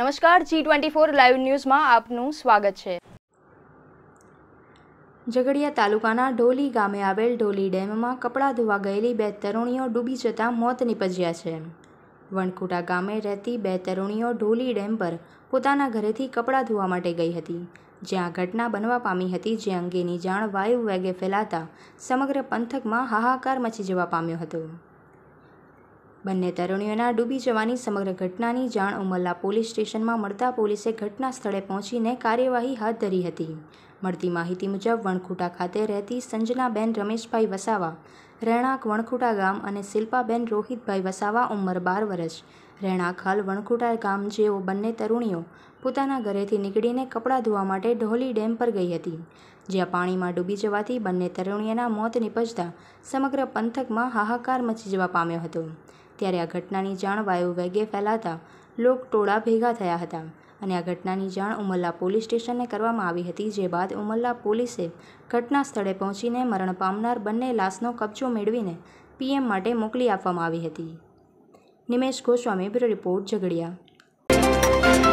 નમસ્કાર G twenty four live ન્યૂઝમાં આપનું સ્વાગત છે ઝઘડિયા તાલુકાના ઢોલી ગામે આવેલ ઢોલી ડેમમાં કપડાં ધોવા ગયેલી બે તરુણીઓ ડૂબી જતાં મોત નિપજ્યા છે વણકુટા ગામે રહેતી બે તરુણીઓ ઢોલી ડેમ પર પોતાના ઘરેથી કપડાં ધોવા માટે ગઈ હતી જ્યાં ઘટના બનવા પામી હતી જે અંગેની જાણ વાયુ વેગે ફેલાતા સમગ્ર પંથકમાં હાહાકાર મચી જવા પામ્યો હતો બંને તરુણીઓના ડૂબી જવાની સમગ્ર ઘટનાની જાણ ઉમરલા પોલીસ સ્ટેશનમાં મળતા પોલીસે ઘટના સ્થળે પહોંચીને કાર્યવાહી હાથ ધરી હતી મળતી માહિતી મુજબ વણખુટા ખાતે રહેતી સંજનાબેન રમેશભાઈ વસાવા રહેણાંક વણખૂટા ગામ અને શિલ્પાબેન રોહિતભાઈ વસાવા ઉંમર બાર વર્ષ રહેણાંક હાલ વણખુટા ગામ જેઓ બંને તરુણીઓ પોતાના ઘરેથી નીકળીને કપડાં ધોવા માટે ઢોલી ડેમ પર ગઈ હતી જ્યાં પાણીમાં ડૂબી જવાથી બંને તરુણીઓના મોત નીપજતા સમગ્ર પંથકમાં હાહાકાર મચી જવા પામ્યો હતો ત્યારે આ ઘટનાની જાણ વાયુ વેગે ફેલાતા લોક ટોળા ભેગા થયા હતા અને આ ઘટનાની જાણ ઉમરલા પોલીસ સ્ટેશને કરવામાં આવી હતી જે બાદ ઉમરલા પોલીસે ઘટના સ્થળે પહોંચીને મરણ પામનાર બંને લાશનો કબજો મેળવીને પીએમ માટે મોકલી આપવામાં આવી હતી નિમેશ ગોસ્વામી બ્યુરો રિપોર્ટ ઝઘડિયા